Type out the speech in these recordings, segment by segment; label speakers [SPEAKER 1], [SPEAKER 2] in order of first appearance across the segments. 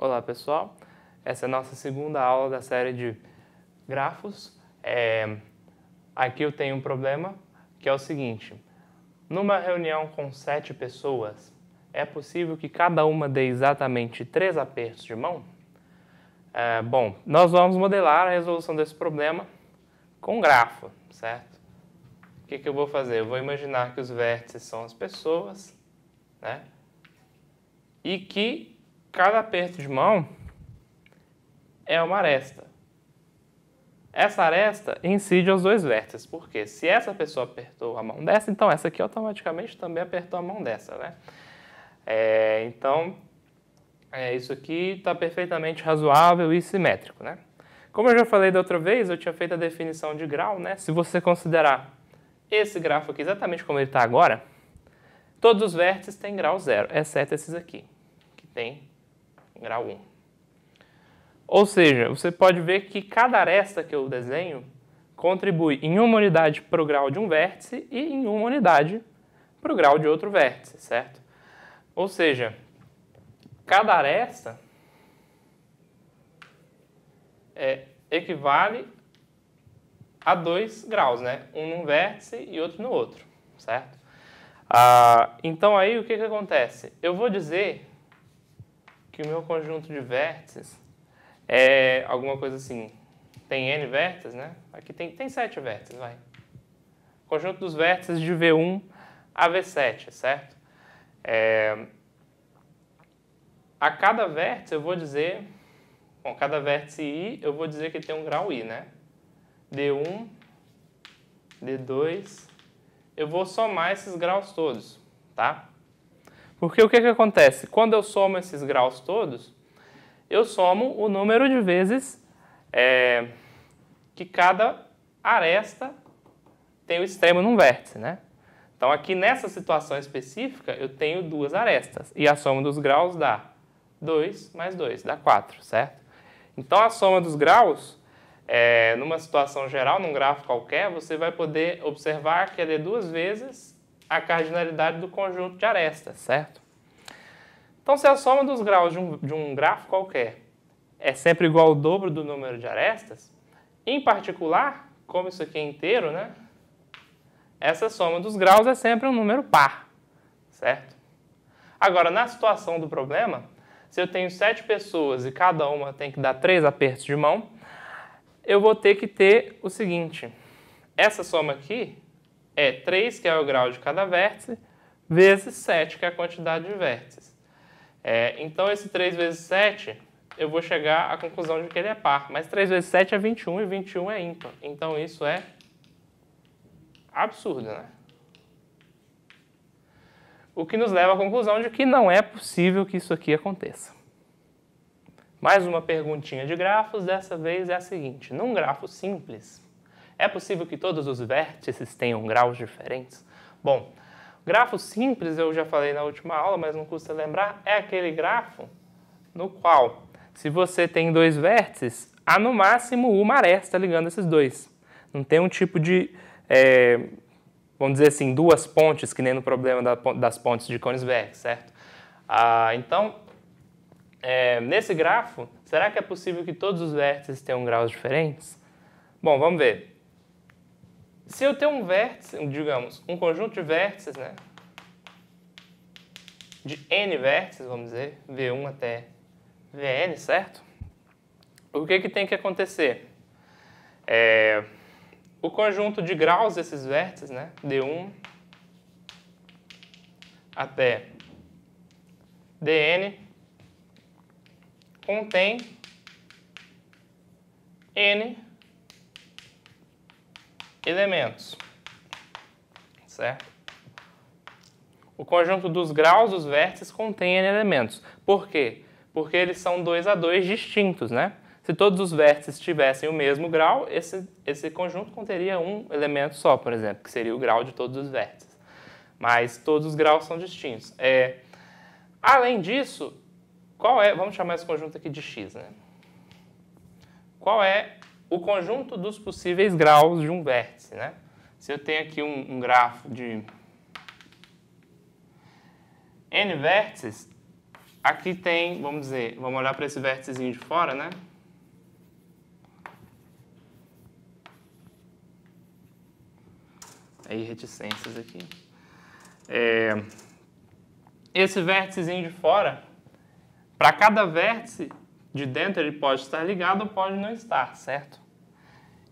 [SPEAKER 1] Olá pessoal, essa é a nossa segunda aula da série de grafos. É... Aqui eu tenho um problema que é o seguinte: numa reunião com sete pessoas, é possível que cada uma dê exatamente três apertos de mão? É, bom, nós vamos modelar a resolução desse problema com grafo, certo? O que, que eu vou fazer? Eu vou imaginar que os vértices são as pessoas, né? E que cada aperto de mão é uma aresta. Essa aresta incide aos dois vértices, porque se essa pessoa apertou a mão dessa, então essa aqui automaticamente também apertou a mão dessa, né? É, então, é, isso aqui está perfeitamente razoável e simétrico, né? Como eu já falei da outra vez, eu tinha feito a definição de grau, né? Se você considerar esse grafo aqui exatamente como ele está agora, todos os vértices têm grau zero, exceto esses aqui, que tem grau 1. Ou seja, você pode ver que cada aresta que eu desenho contribui em uma unidade para o grau de um vértice e em uma unidade para o grau de outro vértice, certo? Ou seja, cada aresta é, equivale a dois graus, né? Um num vértice e outro no outro, certo? Ah, então aí o que, que acontece? Eu vou dizer que o meu conjunto de vértices é alguma coisa assim. Tem n vértices, né? Aqui tem, tem 7 vértices, vai. Conjunto dos vértices de V1 a V7, certo? É... A cada vértice eu vou dizer... Bom, cada vértice i eu vou dizer que tem um grau i, né? D1, D2... Eu vou somar esses graus todos, tá? Porque o que, é que acontece? Quando eu somo esses graus todos, eu somo o número de vezes é, que cada aresta tem o extremo num vértice, né? Então, aqui nessa situação específica, eu tenho duas arestas. E a soma dos graus dá 2 mais 2, dá 4, certo? Então, a soma dos graus, é, numa situação geral, num gráfico qualquer, você vai poder observar que ela é duas vezes a cardinalidade do conjunto de arestas, certo? Então, se a soma dos graus de um, de um grafo qualquer é sempre igual ao dobro do número de arestas, em particular, como isso aqui é inteiro, né? Essa soma dos graus é sempre um número par, certo? Agora, na situação do problema, se eu tenho sete pessoas e cada uma tem que dar três apertos de mão, eu vou ter que ter o seguinte: essa soma aqui é 3, que é o grau de cada vértice, vezes 7, que é a quantidade de vértices. É, então, esse 3 vezes 7, eu vou chegar à conclusão de que ele é par. Mas 3 vezes 7 é 21 e 21 é ímpar. Então, isso é absurdo, né? O que nos leva à conclusão de que não é possível que isso aqui aconteça. Mais uma perguntinha de grafos, dessa vez é a seguinte. Num grafo simples, é possível que todos os vértices tenham graus diferentes? Bom, grafo simples, eu já falei na última aula, mas não custa lembrar, é aquele grafo no qual, se você tem dois vértices, há no máximo uma aresta ligando esses dois. Não tem um tipo de, é, vamos dizer assim, duas pontes, que nem no problema das pontes de Konigsberg, certo? Ah, então, é, nesse grafo, será que é possível que todos os vértices tenham graus diferentes? Bom, vamos ver. Se eu tenho um vértice, digamos, um conjunto de vértices, né? De n vértices, vamos dizer, v1 até vn, certo? O que, que tem que acontecer? É, o conjunto de graus desses vértices, né? d1 até dn, contém n elementos, certo? O conjunto dos graus dos vértices contém elementos. Por quê? Porque eles são dois a dois distintos, né? Se todos os vértices tivessem o mesmo grau, esse, esse conjunto conteria um elemento só, por exemplo, que seria o grau de todos os vértices. Mas todos os graus são distintos. É, além disso, qual é, vamos chamar esse conjunto aqui de x, né? Qual é o conjunto dos possíveis graus de um vértice. Né? Se eu tenho aqui um, um grafo de n vértices, aqui tem, vamos dizer, vamos olhar para esse vérticezinho de fora, né? Aí, é reticências aqui. É, esse vérticezinho de fora, para cada vértice, de dentro ele pode estar ligado ou pode não estar, certo?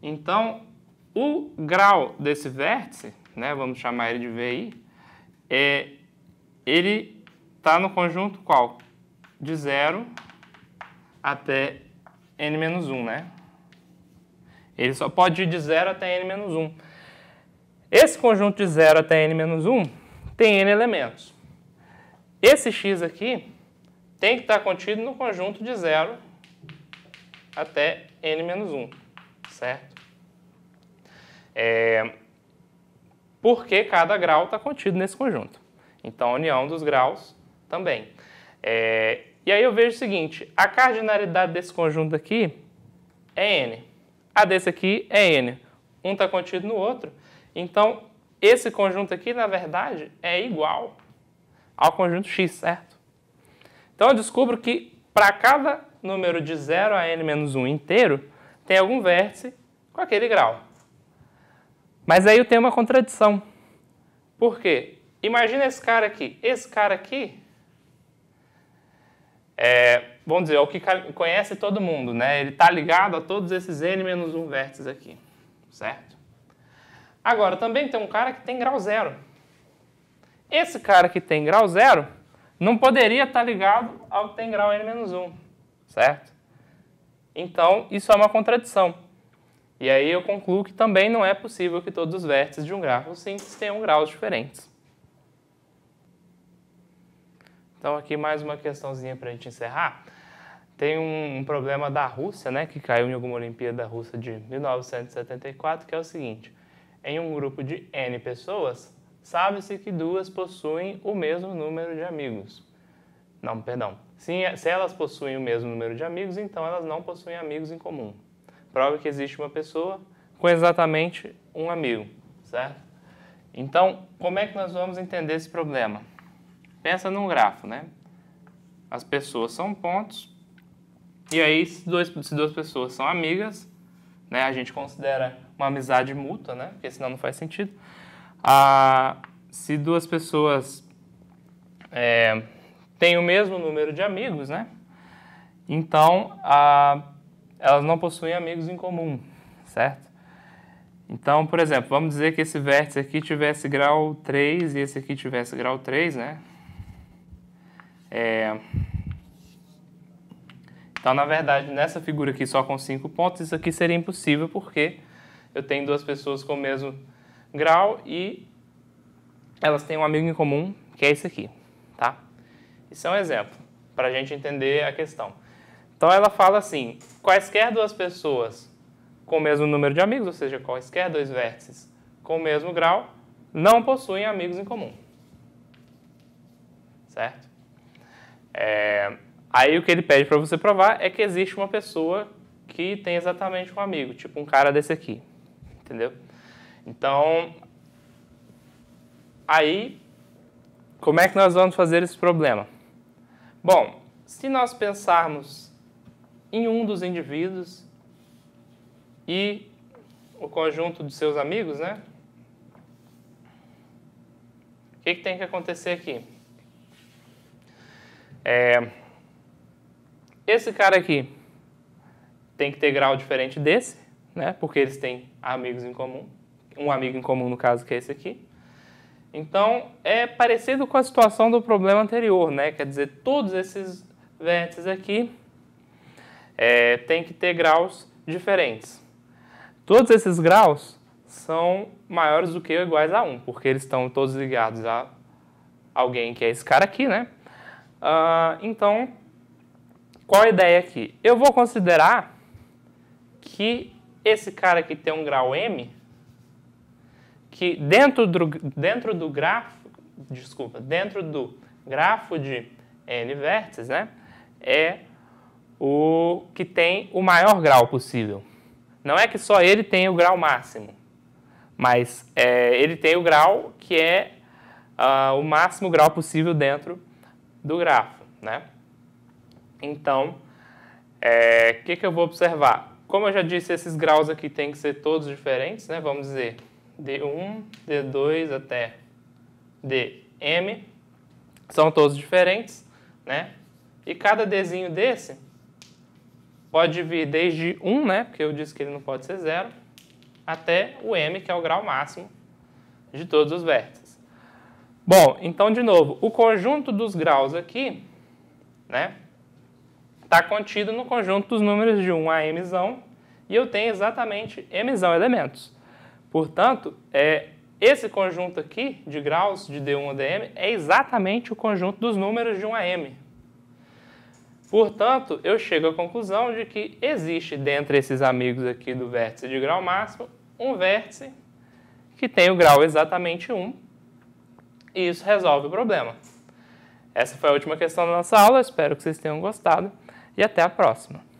[SPEAKER 1] Então, o grau desse vértice, né, vamos chamar ele de VI, é, ele está no conjunto qual? De 0 até n-1, né? Ele só pode ir de 0 até n-1. Esse conjunto de 0 até n-1 tem n elementos. Esse x aqui tem que estar contido no conjunto de 0 até n-1, certo? É, porque cada grau está contido nesse conjunto. Então, a união dos graus também. É, e aí eu vejo o seguinte, a cardinalidade desse conjunto aqui é n. A desse aqui é n. Um está contido no outro. Então, esse conjunto aqui, na verdade, é igual ao conjunto x, certo? Então eu descubro que para cada número de 0 a n-1 inteiro, tem algum vértice com aquele grau. Mas aí eu tenho uma contradição. Por quê? Imagina esse cara aqui. Esse cara aqui, é, vamos dizer, é o que conhece todo mundo, né? Ele está ligado a todos esses n-1 vértices aqui, certo? Agora, também tem um cara que tem grau zero. Esse cara que tem grau zero não poderia estar tá ligado ao que tem grau n-1, certo? Então, isso é uma contradição. E aí eu concluo que também não é possível que todos os vértices de um grafo simples tenham graus diferentes. Então, aqui mais uma questãozinha para a gente encerrar. Tem um, um, problema da Rússia, né, que caiu em alguma Olimpíada Russa de 1974, que é o seguinte. Em um grupo de N pessoas, sabe-se que duas possuem o mesmo número de amigos. Não, perdão. Se, se elas possuem o mesmo número de amigos, então elas não possuem amigos em comum. Prova que existe uma pessoa com exatamente um amigo, certo? Então, como é que nós vamos entender esse problema? Pensa num grafo, né? As pessoas são pontos, e aí se, dois, se duas pessoas são amigas, né, a gente considera uma amizade mútua, né? Porque senão não faz sentido. Ah, se duas pessoas é, têm o mesmo número de amigos, né? Então, ah, elas não possuem amigos em comum, certo? Então, por exemplo, vamos dizer que esse vértice aqui tivesse grau 3 e esse aqui tivesse grau 3, né? É... Então, na verdade, nessa figura aqui só com 5 pontos, isso aqui seria impossível porque eu tenho duas pessoas com o mesmo grau e elas têm um amigo em comum, que é esse aqui. Tá? Isso é um exemplo, para a gente entender a questão. Então ela fala assim, quaisquer duas pessoas com o mesmo número de amigos, ou seja, quaisquer dois vértices com o mesmo grau, não possuem amigos em comum. Certo? É, aí o que ele pede para você provar é que existe uma pessoa que tem exatamente um amigo, tipo um cara desse aqui. Entendeu? Então, aí, como é que nós vamos fazer esse problema? Bom, se nós pensarmos em um dos indivíduos e o conjunto de seus amigos, né? O que, que tem que acontecer aqui? É, esse cara aqui tem que ter grau diferente desse, né? Porque eles têm amigos em comum um amigo em comum, no caso, que é esse aqui. Então, é parecido com a situação do problema anterior, né? Quer dizer, todos esses vértices aqui é, têm que ter graus diferentes. Todos esses graus são maiores do que ou iguais a 1, porque eles estão todos ligados a alguém que é esse cara aqui, né? Uh, então, qual a ideia aqui? Eu vou considerar que esse cara aqui tem um grau m que dentro do, dentro do grafo, desculpa, dentro do grafo de eh, n vértices, né, é o que tem o maior grau possível. Não é que só ele tem o grau máximo, mas é, ele tem o grau que é uh, o máximo grau possível dentro do grafo, né? Então, é, eh, o que, que eu vou observar? Como eu já disse, esses graus aqui têm que ser todos diferentes, né? Vamos dizer D1, D2 até Dm, são todos diferentes, né? E cada Dzinho desse pode vir desde 1, né? Porque eu disse que ele não pode ser zero, até o M, que é o grau máximo de todos os vértices. Bom, então, de novo, o conjunto dos graus aqui, né? Está contido no conjunto dos números de 1 a m, e eu tenho exatamente m elementos. Portanto, é, esse conjunto aqui de graus de D1 a DM é exatamente o conjunto dos números de 1 a M. Portanto, eu chego à conclusão de que existe dentre esses amigos aqui do vértice de grau máximo um vértice que tem o grau exatamente 1 e isso resolve o problema. Essa foi a última questão da nossa aula, espero que vocês tenham gostado e até a próxima.